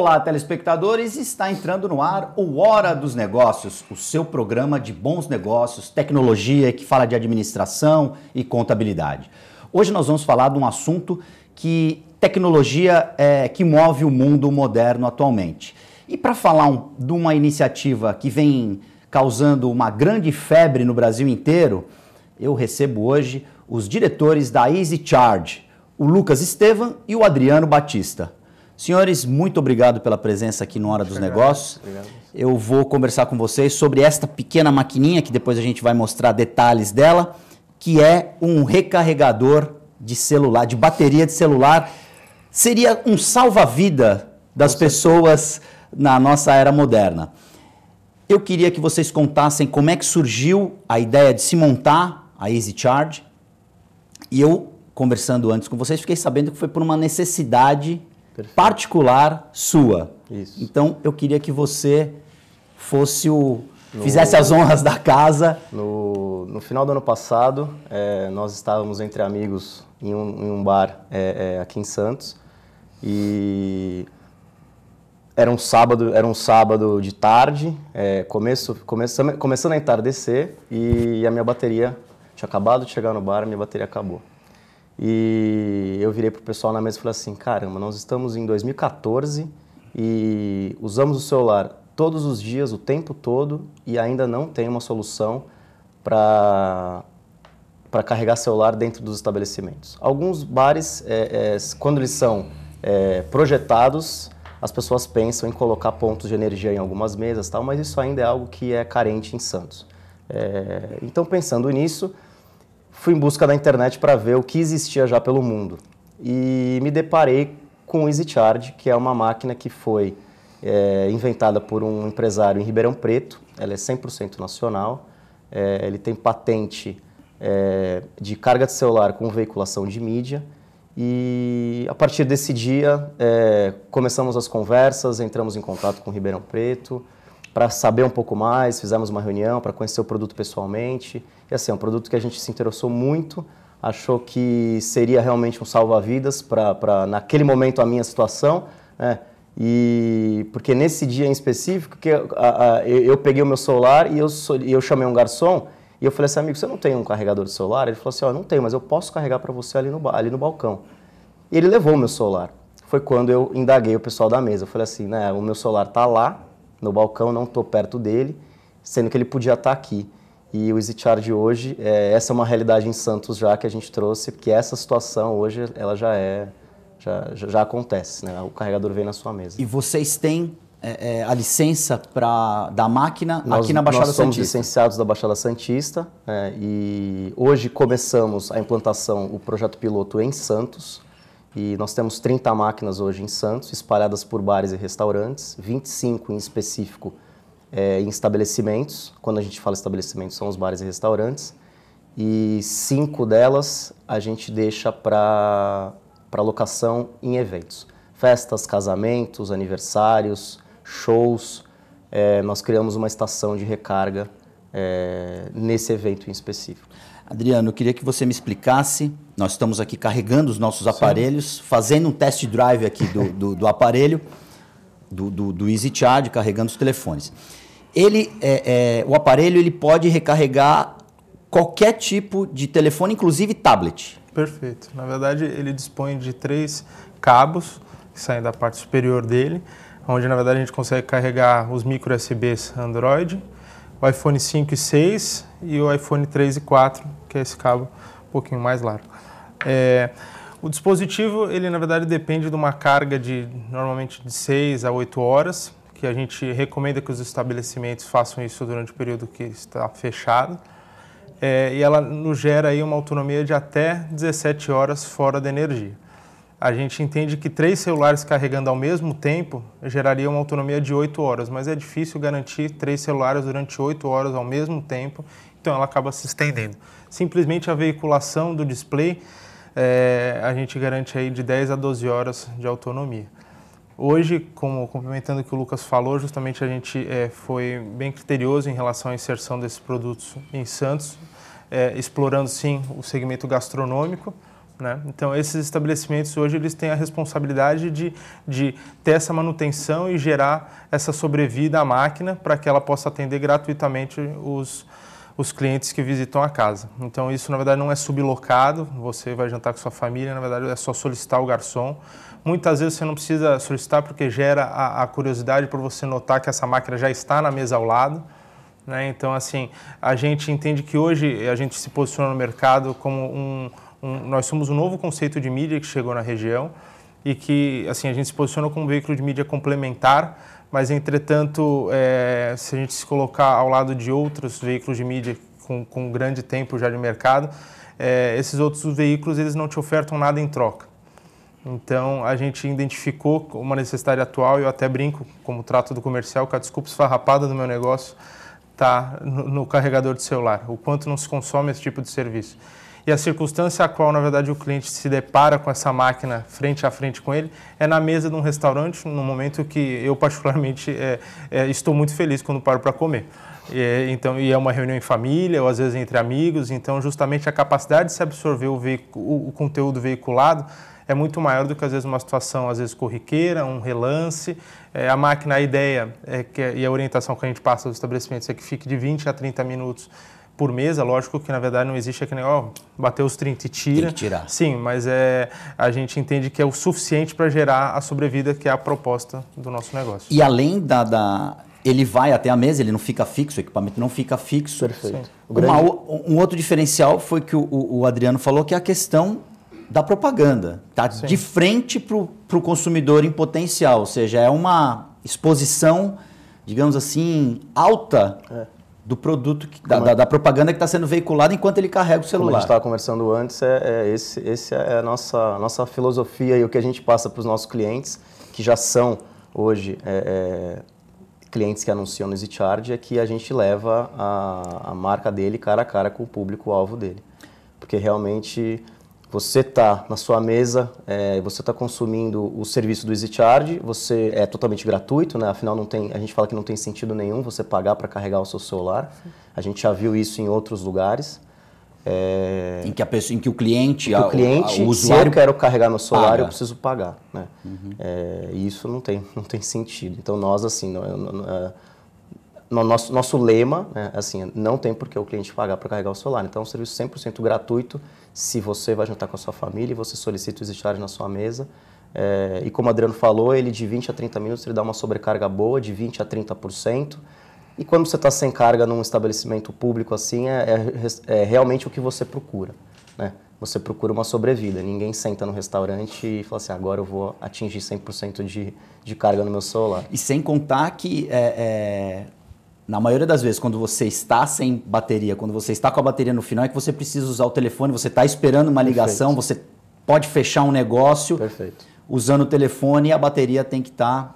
Olá, telespectadores! Está entrando no ar o Hora dos Negócios, o seu programa de bons negócios, tecnologia que fala de administração e contabilidade. Hoje nós vamos falar de um assunto que tecnologia é, que move o mundo moderno atualmente. E para falar um, de uma iniciativa que vem causando uma grande febre no Brasil inteiro, eu recebo hoje os diretores da Easy Charge, o Lucas Estevam e o Adriano Batista. Senhores, muito obrigado pela presença aqui no Hora dos obrigado, Negócios. Obrigado. Eu vou conversar com vocês sobre esta pequena maquininha, que depois a gente vai mostrar detalhes dela, que é um recarregador de celular, de bateria de celular. Seria um salva-vida das pessoas na nossa era moderna. Eu queria que vocês contassem como é que surgiu a ideia de se montar a Easy Charge. E eu, conversando antes com vocês, fiquei sabendo que foi por uma necessidade Perfeito. particular sua. Isso. Então eu queria que você fosse o no, fizesse as honras da casa. No, no final do ano passado, é, nós estávamos entre amigos em um, em um bar é, é, aqui em Santos e era um sábado, era um sábado de tarde, é, começo, começando, começando a entardecer e a minha bateria tinha acabado de chegar no bar, a minha bateria acabou. E eu virei pro pessoal na mesa e falei assim: caramba, nós estamos em 2014 e usamos o celular todos os dias, o tempo todo, e ainda não tem uma solução para para carregar celular dentro dos estabelecimentos. Alguns bares, é, é, quando eles são é, projetados, as pessoas pensam em colocar pontos de energia em algumas mesas, tal, mas isso ainda é algo que é carente em Santos. É, então, pensando nisso, fui em busca da internet para ver o que existia já pelo mundo. E me deparei com o EasyCharge, que é uma máquina que foi é, inventada por um empresário em Ribeirão Preto, ela é 100% nacional, é, ele tem patente é, de carga de celular com veiculação de mídia, e a partir desse dia começamos as conversas, entramos em contato com Ribeirão Preto, para saber um pouco mais, fizemos uma reunião para conhecer o produto pessoalmente. E assim, é um produto que a gente se interessou muito, achou que seria realmente um salva-vidas para, naquele momento, a minha situação. Né? E porque nesse dia em específico, que eu, a, a, eu, eu peguei o meu celular e eu, e eu chamei um garçom e eu falei assim, amigo, você não tem um carregador de celular? Ele falou assim, ó, oh, não tenho, mas eu posso carregar para você ali no, ali no balcão. E ele levou o meu celular. Foi quando eu indaguei o pessoal da mesa. Eu falei assim, né, o meu celular tá lá, no balcão, não estou perto dele, sendo que ele podia estar tá aqui. E o EasyCharge hoje, é, essa é uma realidade em Santos já que a gente trouxe, porque essa situação hoje ela já é, já, já acontece, né? O carregador vem na sua mesa. E vocês têm é, é, a licença para da máquina nós, aqui na Baixada Santista? Nós somos Santista. licenciados da Baixada Santista né? e hoje começamos a implantação, o projeto piloto em Santos, e nós temos 30 máquinas hoje em Santos, espalhadas por bares e restaurantes, 25 em específico é, em estabelecimentos. Quando a gente fala estabelecimentos, são os bares e restaurantes. E cinco delas a gente deixa para locação em eventos. Festas, casamentos, aniversários, shows. É, nós criamos uma estação de recarga é, nesse evento em específico. Adriano, eu queria que você me explicasse. Nós estamos aqui carregando os nossos aparelhos, fazendo um test drive aqui do, do, do aparelho, do, do, do Easy Charge, carregando os telefones. Ele, é, é, o aparelho ele pode recarregar qualquer tipo de telefone, inclusive tablet. Perfeito. Na verdade, ele dispõe de três cabos que saem da parte superior dele, onde na verdade a gente consegue carregar os micro USBs Android, o iPhone 5 e 6 e o iPhone 3 e 4 que é esse cabo um pouquinho mais largo. É, o dispositivo, ele na verdade depende de uma carga de normalmente de 6 a 8 horas, que a gente recomenda que os estabelecimentos façam isso durante o período que está fechado. É, e ela nos gera aí uma autonomia de até 17 horas fora da energia. A gente entende que três celulares carregando ao mesmo tempo geraria uma autonomia de 8 horas, mas é difícil garantir três celulares durante 8 horas ao mesmo tempo, então ela acaba se estendendo. Simplesmente a veiculação do display, é, a gente garante aí de 10 a 12 horas de autonomia. Hoje, como complementando o que o Lucas falou, justamente a gente é, foi bem criterioso em relação à inserção desses produtos em Santos, é, explorando sim o segmento gastronômico. Né? Então, esses estabelecimentos hoje eles têm a responsabilidade de, de ter essa manutenção e gerar essa sobrevida à máquina para que ela possa atender gratuitamente os os clientes que visitam a casa. Então isso na verdade não é sublocado, você vai jantar com sua família, na verdade é só solicitar o garçom. Muitas vezes você não precisa solicitar porque gera a, a curiosidade por você notar que essa máquina já está na mesa ao lado. Né? Então assim, a gente entende que hoje a gente se posiciona no mercado como um, um nós somos um novo conceito de mídia que chegou na região e que assim a gente se posiciona como um veículo de mídia complementar mas entretanto, é, se a gente se colocar ao lado de outros veículos de mídia com, com grande tempo já de mercado, é, esses outros veículos eles não te ofertam nada em troca. Então a gente identificou uma necessidade atual, eu até brinco, como trato do comercial, que a desculpa esfarrapada do meu negócio está no, no carregador de celular, o quanto não se consome esse tipo de serviço. E a circunstância a qual, na verdade, o cliente se depara com essa máquina frente a frente com ele é na mesa de um restaurante, no momento que eu, particularmente, é, é, estou muito feliz quando paro para comer. E, então, e é uma reunião em família, ou às vezes entre amigos, então, justamente a capacidade de se absorver o, o, o conteúdo veiculado é muito maior do que às vezes uma situação às vezes corriqueira, um relance. É, a máquina, a ideia é que, e a orientação que a gente passa aos estabelecimentos é que fique de 20 a 30 minutos por mesa, lógico que, na verdade, não existe aquele negócio, oh, bateu os 30 e tira. Tem que tirar. Sim, mas é, a gente entende que é o suficiente para gerar a sobrevida, que é a proposta do nosso negócio. E além da, da ele vai até a mesa, ele não fica fixo, o equipamento não fica fixo. Perfeito. Uma, um outro diferencial foi que o, o, Adriano falou que é a questão da propaganda. Está de frente para o consumidor em potencial, ou seja, é uma exposição, digamos assim, alta é do produto, que, da, da, é? da, propaganda que está sendo veiculada enquanto ele carrega o celular. Como a gente estava conversando antes, é, é, esse, esse é a nossa, nossa filosofia e o que a gente passa para os nossos clientes, que já são hoje é, é, clientes que anunciam no EasyCharge, é que a gente leva a, a marca dele cara a cara com o público-alvo dele. Porque realmente você está na sua mesa, é, você está consumindo o serviço do EasyCharge, você é totalmente gratuito, né? Afinal, não tem, a gente fala que não tem sentido nenhum você pagar para carregar o seu celular. Sim. A gente já viu isso em outros lugares. É... Em, que a pessoa, em que o cliente, que o, cliente a, o usuário... se eu quero carregar meu celular, paga. eu preciso pagar. Né? Uhum. É, e isso não tem, não tem sentido. Então, nós, assim, não, não, é, no nosso, nosso lema, né, assim, não tem por que o cliente pagar para carregar o celular. Então, é um serviço 100% gratuito se você vai jantar com a sua família e você solicita os estiários na sua mesa. É, e como o Adriano falou, ele de 20 a 30 minutos ele dá uma sobrecarga boa, de 20 a 30%. E quando você está sem carga num estabelecimento público assim, é, é, é realmente o que você procura. Né? Você procura uma sobrevida. Ninguém senta no restaurante e fala assim, agora eu vou atingir 100% de, de carga no meu celular. E sem contar que é, é, na maioria das vezes, quando você está sem bateria, quando você está com a bateria no final, é que você precisa usar o telefone, você está esperando uma ligação, Perfeito. você pode fechar um negócio Perfeito. usando o telefone e a bateria tem que estar tá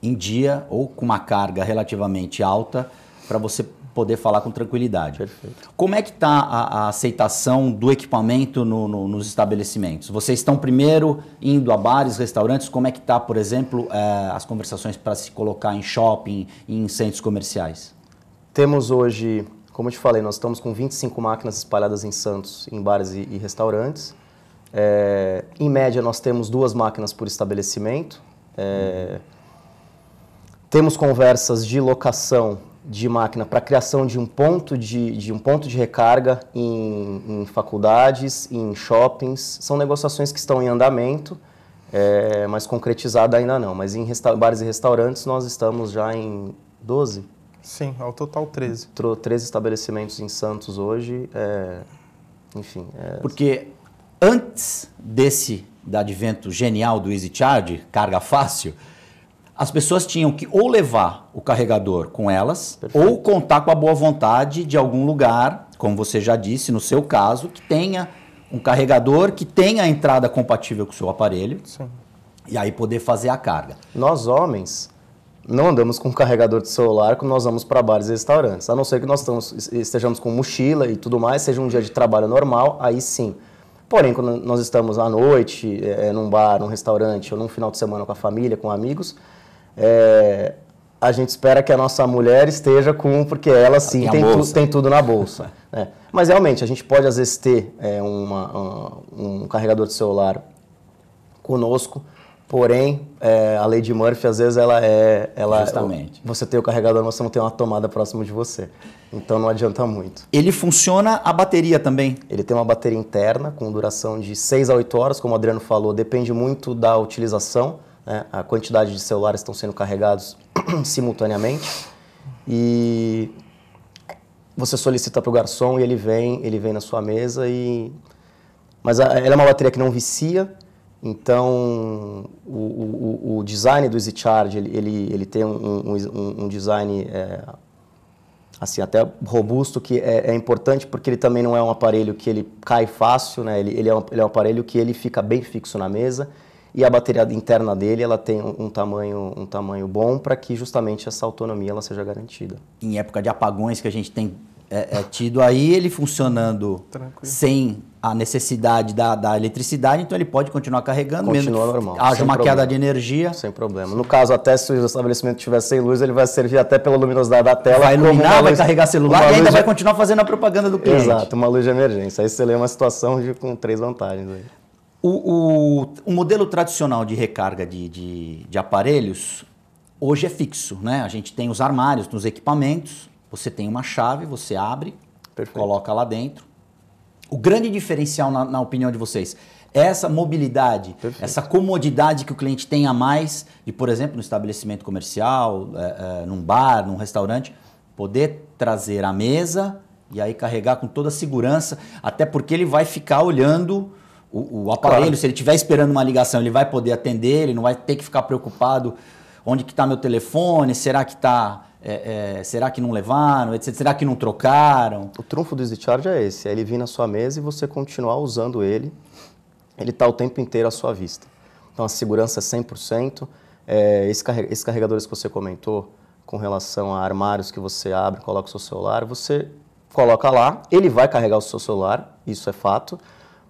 em dia ou com uma carga relativamente alta para você poder falar com tranquilidade. Perfeito. Como é que está a, a, aceitação do equipamento no, no, nos estabelecimentos? Vocês estão primeiro indo a bares, restaurantes? Como é que está, por exemplo, eh, as conversações para se colocar em shopping, em centros comerciais? Temos hoje, como eu te falei, nós estamos com 25 máquinas espalhadas em Santos, em bares e, e restaurantes. É, em média, nós temos duas máquinas por estabelecimento. É, uhum. Temos conversas de locação de máquina para criação de um ponto de, de, um ponto de recarga em, em, faculdades, em shoppings. São negociações que estão em andamento, é, mas concretizada ainda não. Mas em bares e restaurantes nós estamos já em 12? Sim, ao total 13. 13 estabelecimentos em Santos hoje. É, enfim. É... Porque antes desse da advento genial do Easy Charge, carga fácil as pessoas tinham que ou levar o carregador com elas, Perfeito. ou contar com a boa vontade de algum lugar, como você já disse, no seu caso, que tenha um carregador que tenha a entrada compatível com o seu aparelho. Sim. E aí poder fazer a carga. Nós homens não andamos com carregador de celular quando nós vamos para bares e restaurantes. A não ser que nós estamos, estejamos com mochila e tudo mais, seja um dia de trabalho normal, aí sim. Porém, quando nós estamos à noite, é, é num bar, num restaurante, ou num final de semana com a família, com amigos, é, a gente espera que a nossa mulher esteja com, porque ela sim tem, tu, tem, tudo na bolsa. né? Mas realmente, a gente pode às vezes ter é, uma, um, ah, um carregador de celular conosco, porém, é, a lei de Murphy às vezes ela é. Ela, é Justamente. Você tem o carregador, mas você não tem uma tomada próximo de você. Então não adianta muito. Ele funciona a bateria também? Ele tem uma bateria interna com duração de 6 a 8 horas, como o Adriano falou, depende muito da utilização né? a quantidade de celulares estão sendo carregados simultaneamente e você solicita para o garçom e ele vem, ele vem na sua mesa e mas a, ela é uma bateria que não vicia, então o, o, o design do Easy Charge ele, ele, ele tem um, um, um design é, assim até robusto que é, é, importante porque ele também não é um aparelho que ele cai fácil, né? Ele, ele, é um, ele é um aparelho que ele fica bem fixo na mesa e a bateria interna dele ela tem um tamanho, um tamanho bom para que justamente essa autonomia ela seja garantida. Em época de apagões que a gente tem é, é tido aí, ele funcionando Tranquilo. sem a necessidade da, da eletricidade, então ele pode continuar carregando, Continua mesmo normal, haja uma problema. queda de energia. Sem problema. No caso, até se o estabelecimento estiver sem luz, ele vai servir até pela luminosidade da tela. Vai iluminar, vai luz, carregar celular e ainda de... vai continuar fazendo a propaganda do cliente. Exato, uma luz de emergência. Aí você lê uma situação de, com três vantagens. Aí. O, o, o modelo tradicional de recarga de, de, de aparelhos hoje é fixo, né? A gente tem os armários nos equipamentos, você tem uma chave, você abre, Perfeito. coloca lá dentro. O grande diferencial, na, na opinião de vocês, é essa mobilidade, Perfeito. essa comodidade que o cliente tem a mais de, por exemplo, no estabelecimento comercial, é, é, num bar, num restaurante, poder trazer a mesa e aí carregar com toda a segurança, até porque ele vai ficar olhando o, o aparelho, claro. se ele estiver esperando uma ligação, ele vai poder atender, ele não vai ter que ficar preocupado onde que está meu telefone, será que está é, é, será que não levaram, etc. Será que não trocaram? O trunfo do Easy Charge é esse, é ele vir na sua mesa e você continuar usando ele, ele está o tempo inteiro à sua vista. Então a segurança é 100%, é, esses carregadores que você comentou, com relação a armários que você abre, coloca o seu celular, você coloca lá, ele vai carregar o seu celular, isso é fato,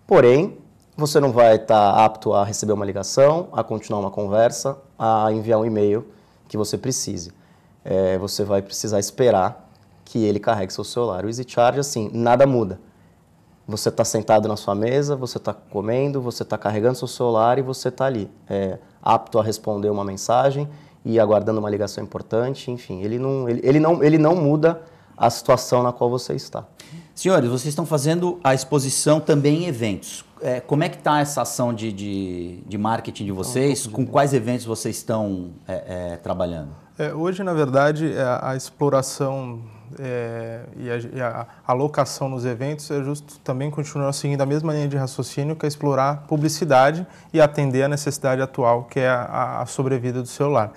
porém você não vai estar tá apto a receber uma ligação, a continuar uma conversa, a enviar um e-mail que você precise. É, você vai precisar esperar que ele carregue seu celular. O Easy Charge, assim, nada muda. Você está sentado na sua mesa, você está comendo, você está carregando seu celular e você está ali, é, apto a responder uma mensagem e aguardando uma ligação importante. Enfim, ele não, ele, ele não, ele não muda a situação na qual você está. Senhores, vocês estão fazendo a exposição também em eventos é, como é que está essa ação de, de, de, marketing de então, vocês? Com quais eventos vocês estão é, é, trabalhando? É, hoje, na verdade, é, a, a exploração é, e a, a alocação nos eventos é justo também continuar seguindo a mesma linha de raciocínio que é explorar publicidade e atender a necessidade atual, que é a, a sobrevida do celular.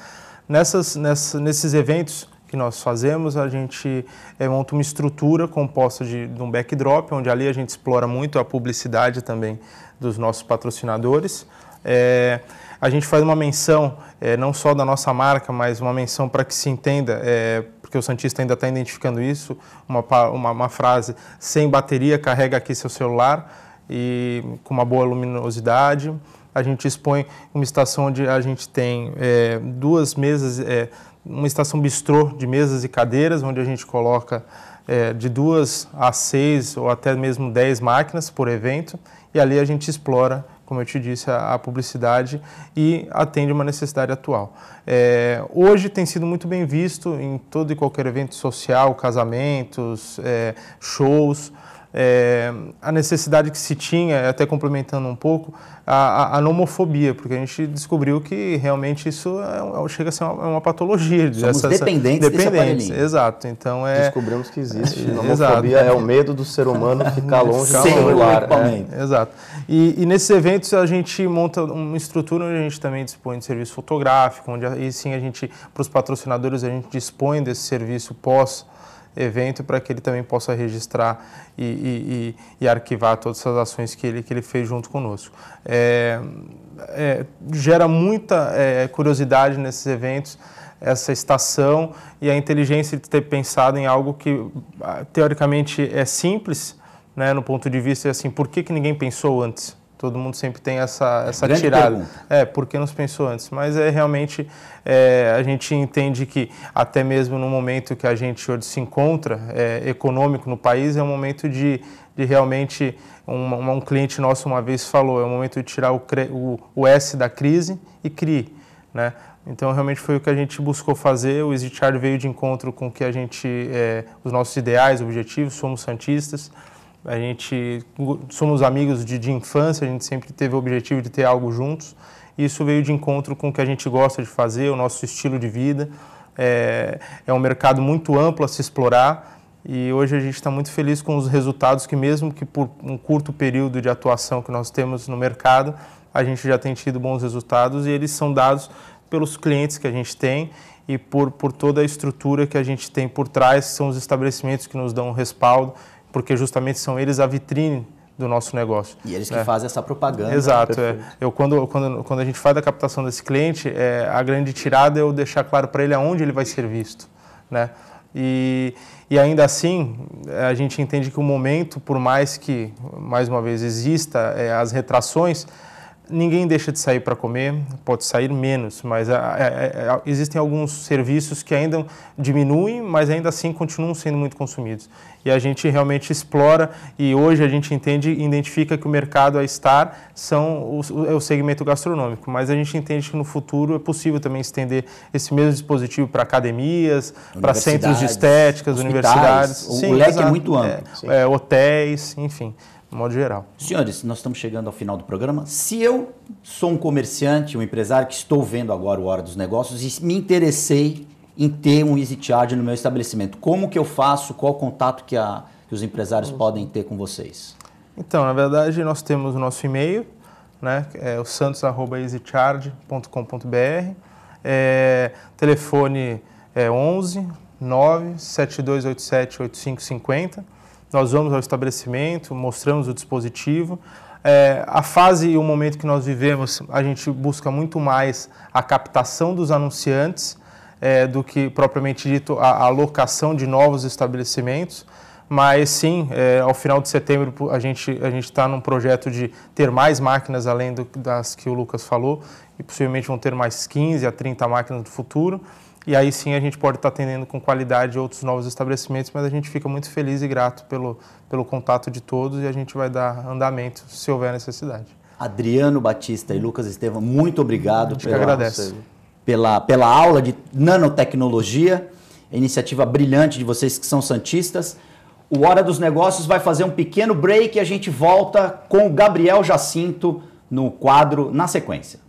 Nessas, nessa, nesses eventos, que nós fazemos, a gente é, monta uma estrutura composta de, de um backdrop, onde ali a gente explora muito a publicidade também dos nossos patrocinadores. É, a gente faz uma menção, é, não só da nossa marca, mas uma menção para que se entenda, é, porque o Santista ainda está identificando isso, uma, uma, uma, frase, sem bateria, carrega aqui seu celular, e com uma boa luminosidade. A gente expõe uma estação onde a gente tem duas mesas uma estação bistrô de mesas e cadeiras, onde a gente coloca é, de duas a seis ou até mesmo dez máquinas por evento, e ali a gente explora, como eu te disse, a, a publicidade e atende uma necessidade atual. É, hoje tem sido muito bem visto em todo e qualquer evento social, casamentos, é, shows é, a necessidade que se tinha, até complementando um pouco, a, a, nomofobia, porque a gente descobriu que realmente isso é, é chega a ser uma, é uma patologia. Somos essa, dependentes, essa, dependentes exato. Então é descobrimos que existe. Nomofobia exato. é o medo do ser humano ficar longe do celular. É, exato. E, e, nesses eventos a gente monta uma estrutura onde a gente também dispõe de serviço fotográfico, onde aí sim a gente para os patrocinadores a gente dispõe desse serviço pós evento para que ele também possa registrar e, e, e, e, arquivar todas essas ações que ele, que ele fez junto conosco. É, é, gera muita é, curiosidade nesses eventos essa estação e a inteligência de ter pensado em algo que ah, teoricamente é simples, né, no ponto de vista assim, por que, que ninguém pensou antes? Todo mundo sempre tem essa, essa Grande tirada. Pergunta. É, porque nos pensou antes? Mas é realmente, é, a gente entende que até mesmo no momento que a gente hoje se encontra, é, econômico no país, é um momento de, de realmente, um, um cliente nosso uma vez falou, é o momento de tirar o, o, o S da crise e CRI. Né? Então, realmente foi o que a gente buscou fazer. O EasyChard veio de encontro com que a gente, é, os nossos ideais, objetivos, somos santistas. A gente somos amigos de, de infância, a gente sempre teve o objetivo de ter algo juntos. E isso veio de encontro com o que a gente gosta de fazer, o nosso estilo de vida. É, é um mercado muito amplo a se explorar. E hoje a gente está muito feliz com os resultados que, mesmo que por um curto período de atuação que nós temos no mercado, a gente já tem tido bons resultados e eles são dados pelos clientes que a gente tem e por, por toda a estrutura que a gente tem por trás, são os estabelecimentos que nos dão um respaldo porque justamente são eles a vitrine do nosso negócio. E eles que né? fazem essa propaganda. Exato. É. Eu, quando, quando, quando a gente faz a captação desse cliente, é, a grande tirada é eu deixar claro para ele aonde ele vai ser visto. Né? E, e ainda assim, a gente entende que o momento, por mais que, mais uma vez, exista é, as retrações, ninguém deixa de sair para comer, pode sair menos, mas a, a, a, existem alguns serviços que ainda diminuem, mas ainda assim continuam sendo muito consumidos. E a gente realmente explora e hoje a gente entende e identifica que o mercado a estar são o, é o segmento gastronômico, mas a gente entende que no futuro é possível também estender esse mesmo dispositivo para academias, para centros de estéticas, universidades. O, Sim, o leque é exato. é muito amplo. É, é, hotéis, enfim no modo geral. Senhores, nós estamos chegando ao final do programa. Se eu sou um comerciante, um empresário que estou vendo agora o Hora dos Negócios e me interessei em ter um Easy Charge no meu estabelecimento, como que eu faço? Qual o contato que, a, que os empresários podem ter com vocês? Então, na verdade, nós temos o nosso e-mail, né? É o santos@easycharge.com.br. É, telefone é 11 97287 8550 nós vamos ao estabelecimento, mostramos o dispositivo. É, a fase e o momento que nós vivemos, a gente busca muito mais a captação dos anunciantes é, do que propriamente dito a, a locação de novos estabelecimentos mas sim, é, ao final de setembro a gente a gente está num projeto de ter mais máquinas além do, das que o Lucas falou e possivelmente vão ter mais 15 a 30 máquinas do futuro. E aí sim a gente pode estar atendendo com qualidade outros novos estabelecimentos, mas a gente fica muito feliz e grato pelo, pelo contato de todos e a gente vai dar andamento se houver necessidade. Adriano Batista e Lucas Estevam, muito obrigado pela, pela, pela aula de nanotecnologia, iniciativa brilhante de vocês que são santistas. O Hora dos Negócios vai fazer um pequeno break e a gente volta com o Gabriel Jacinto no quadro na sequência.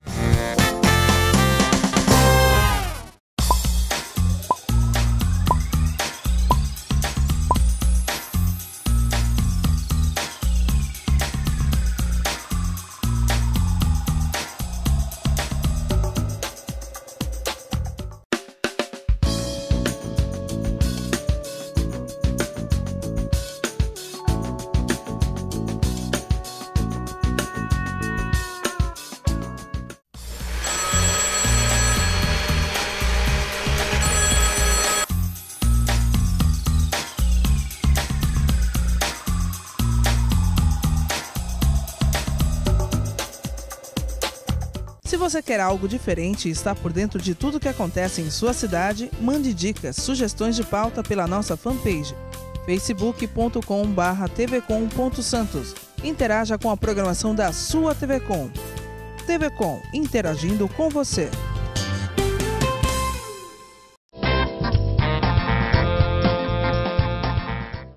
você quer algo diferente e está por dentro de tudo o que acontece em sua cidade, mande dicas, sugestões de pauta pela nossa fanpage facebook.com/tvcom.santos. Interaja com a programação da sua TV Com. TV Com interagindo com você.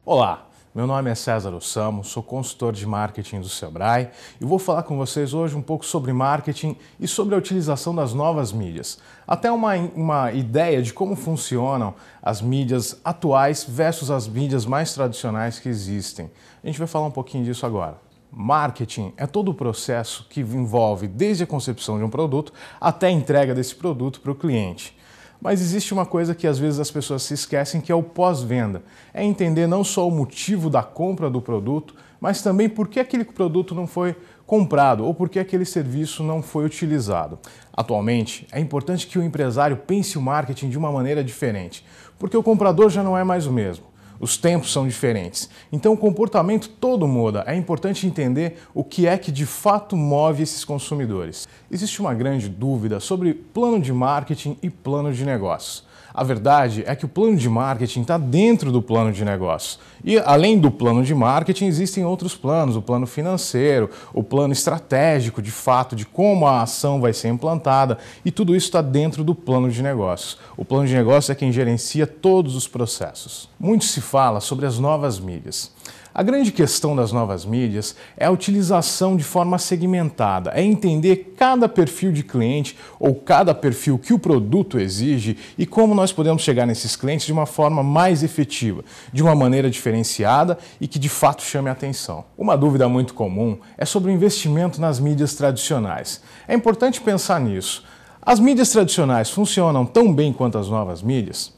Olá. Meu nome é César Ossamo, sou consultor de marketing do Sebrae e vou falar com vocês hoje um pouco sobre marketing e sobre a utilização das novas mídias. Até uma, uma ideia de como funcionam as mídias atuais versus as mídias mais tradicionais que existem. A gente vai falar um pouquinho disso agora. Marketing é todo o processo que envolve desde a concepção de um produto até a entrega desse produto para o cliente. Mas existe uma coisa que às vezes as pessoas se esquecem que é o pós-venda. É entender não só o motivo da compra do produto, mas também por que aquele produto não foi comprado ou por que aquele serviço não foi utilizado. Atualmente, é importante que o empresário pense o marketing de uma maneira diferente, porque o comprador já não é mais o mesmo os tempos são diferentes. Então o comportamento todo muda. É importante entender o que é que de fato move esses consumidores. Existe uma grande dúvida sobre plano de marketing e plano de negócios. A verdade é que o plano de marketing está dentro do plano de negócio. E além do plano de marketing, existem outros planos: o plano financeiro, o plano estratégico, de fato, de como a ação vai ser implantada, e tudo isso está dentro do plano de negócio. O plano de negócio é quem gerencia todos os processos. Muito se fala sobre as novas mídias. A grande questão das novas mídias é a utilização de forma segmentada, é entender cada perfil de cliente ou cada perfil que o produto exige e como nós podemos chegar nesses clientes de uma forma mais efetiva, de uma maneira diferenciada e que de fato chame a atenção. Uma dúvida muito comum é sobre o investimento nas mídias tradicionais. É importante pensar nisso. As mídias tradicionais funcionam tão bem quanto as novas mídias?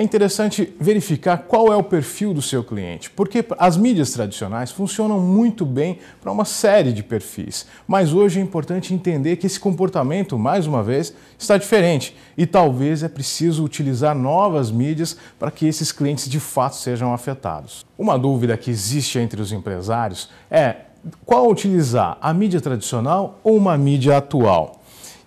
é interessante verificar qual é o perfil do seu cliente, porque as mídias tradicionais funcionam muito bem para uma série de perfis, mas hoje é importante entender que esse comportamento, mais uma vez, está diferente e talvez é preciso utilizar novas mídias para que esses clientes de fato sejam afetados. Uma dúvida que existe entre os empresários é qual utilizar, a mídia tradicional ou uma mídia atual?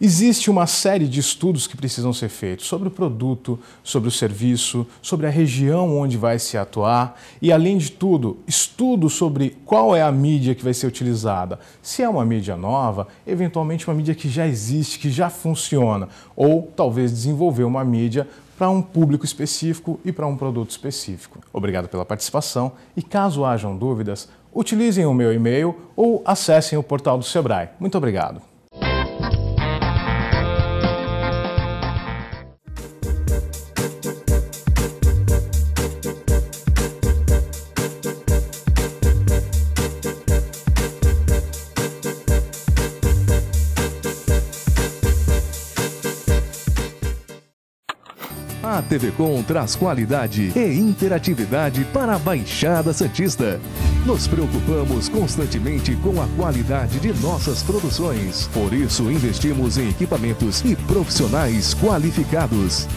Existe uma série de estudos que precisam ser feitos sobre o produto, sobre o serviço, sobre a região onde vai se atuar e, além de tudo, estudos sobre qual é a mídia que vai ser utilizada. Se é uma mídia nova, eventualmente uma mídia que já existe, que já funciona, ou talvez desenvolver uma mídia para um público específico e para um produto específico. Obrigado pela participação e caso hajam dúvidas, utilizem o meu e-mail ou acessem o portal do Sebrae. Muito obrigado. TV Com traz qualidade e interatividade para a Baixada Santista. Nos preocupamos constantemente com a qualidade de nossas produções. Por isso, investimos em equipamentos e profissionais qualificados.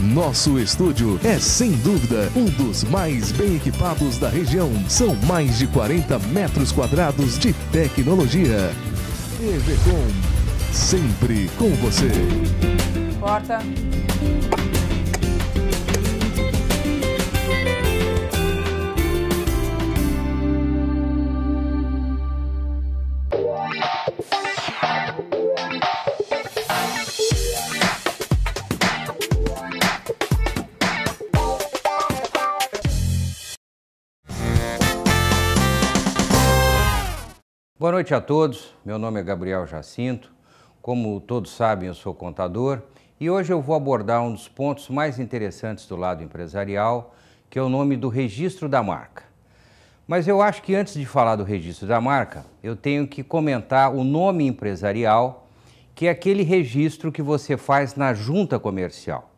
Nosso estúdio é, sem dúvida, um dos mais bem equipados da região. São mais de 40 metros quadrados de tecnologia. EVCOM, sempre com você. Corta. noite a todos. Meu nome é Gabriel Jacinto. Como todos sabem, eu sou contador e hoje eu vou abordar um dos pontos mais interessantes do lado empresarial, que é o nome do registro da marca. Mas eu acho que antes de falar do registro da marca, eu tenho que comentar o nome empresarial, que é aquele registro que você faz na junta comercial.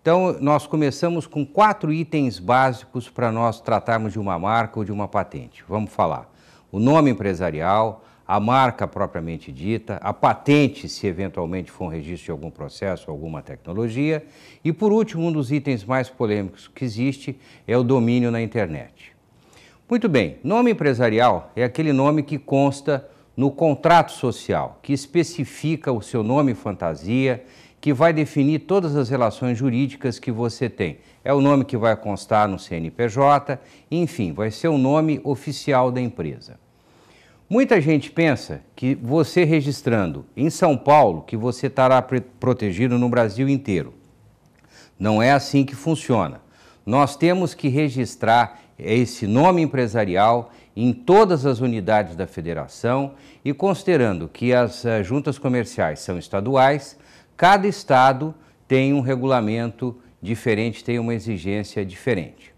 Então, nós começamos com quatro itens básicos para nós tratarmos de uma marca ou de uma patente. Vamos falar o nome empresarial, a marca propriamente dita, a patente, se eventualmente for um registro de algum processo, alguma tecnologia. E, por último, um dos itens mais polêmicos que existe é o domínio na internet. Muito bem, nome empresarial é aquele nome que consta no contrato social, que especifica o seu nome fantasia, que vai definir todas as relações jurídicas que você tem. É o nome que vai constar no CNPJ, enfim, vai ser o nome oficial da empresa. Muita gente pensa que você registrando em São Paulo, que você estará protegido no Brasil inteiro. Não é assim que funciona. Nós temos que registrar esse nome empresarial em todas as unidades da federação e considerando que as eh, juntas comerciais são estaduais, Cada estado tem um regulamento diferente, tem uma exigência diferente.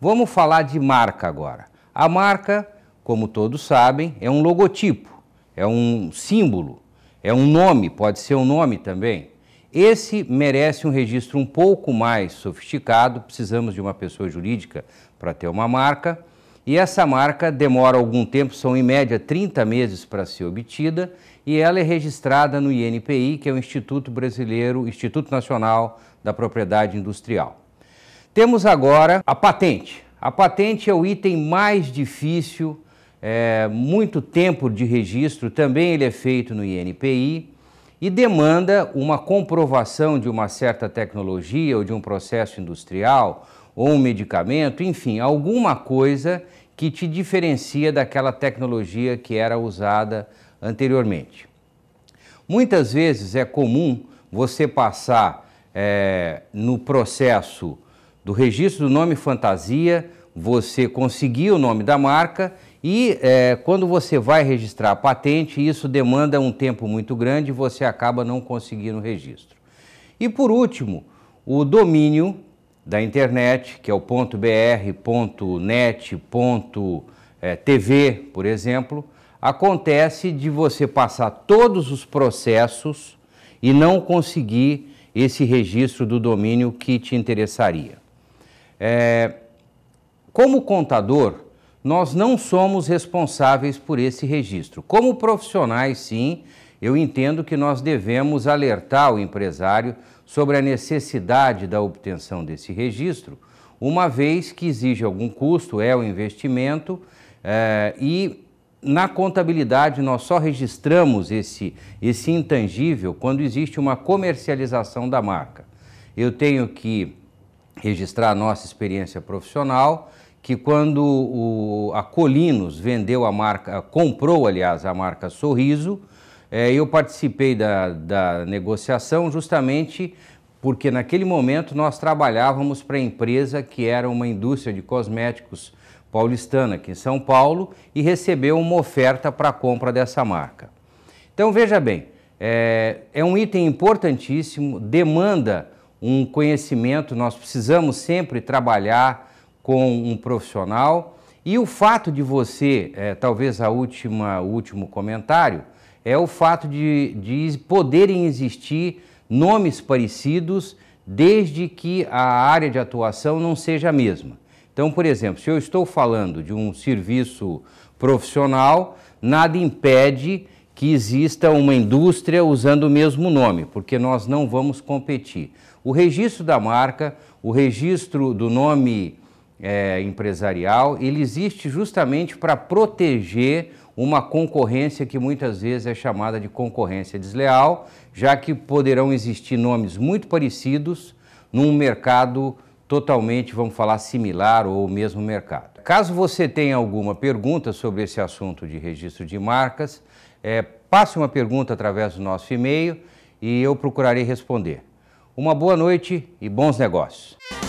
Vamos falar de marca agora. A marca, como todos sabem, é um logotipo, é um símbolo, é um nome, pode ser um nome também. Esse merece um registro um pouco mais sofisticado, precisamos de uma pessoa jurídica para ter uma marca. E essa marca demora algum tempo, são em média 30 meses para ser obtida, e ela é registrada no INPI, que é o Instituto Brasileiro, Instituto Nacional da Propriedade Industrial. Temos agora a patente. A patente é o item mais difícil, é, muito tempo de registro, também ele é feito no INPI e demanda uma comprovação de uma certa tecnologia ou de um processo industrial ou um medicamento, enfim, alguma coisa que te diferencia daquela tecnologia que era usada anteriormente. Muitas vezes é comum você passar é, no processo do registro do nome fantasia, você conseguir o nome da marca e é, quando você vai registrar a patente, isso demanda um tempo muito grande e você acaba não conseguindo o registro. E por último, o domínio da internet, que é o .br, .net, .tv, é, por exemplo, acontece de você passar todos os processos e não conseguir esse registro do domínio que te interessaria. É, como contador, nós não somos responsáveis por esse registro. Como profissionais, sim, eu entendo que nós devemos alertar o empresário sobre a necessidade da obtenção desse registro, uma vez que exige algum custo, é o investimento, é, e na contabilidade, nós só registramos esse, esse intangível quando existe uma comercialização da marca. Eu tenho que registrar a nossa experiência profissional, que quando o, a Colinos vendeu a marca, comprou, aliás, a marca Sorriso, é, eu participei da, da negociação justamente porque naquele momento nós trabalhávamos para a empresa que era uma indústria de cosméticos paulistana, aqui em São Paulo, e recebeu uma oferta para a compra dessa marca. Então veja bem, é, é, um item importantíssimo, demanda um conhecimento, nós precisamos sempre trabalhar com um profissional. E o fato de você, é, talvez a última, o último comentário, é o fato de, de poderem existir nomes parecidos desde que a área de atuação não seja a mesma. Então, por exemplo, se eu estou falando de um serviço profissional, nada impede que exista uma indústria usando o mesmo nome, porque nós não vamos competir. O registro da marca, o registro do nome é, empresarial, ele existe justamente para proteger uma concorrência que muitas vezes é chamada de concorrência desleal, já que poderão existir nomes muito parecidos num mercado totalmente, vamos falar, similar ou o mesmo mercado. Caso você tenha alguma pergunta sobre esse assunto de registro de marcas, é, passe uma pergunta através do nosso e-mail e eu procurarei responder. Uma boa noite e bons negócios!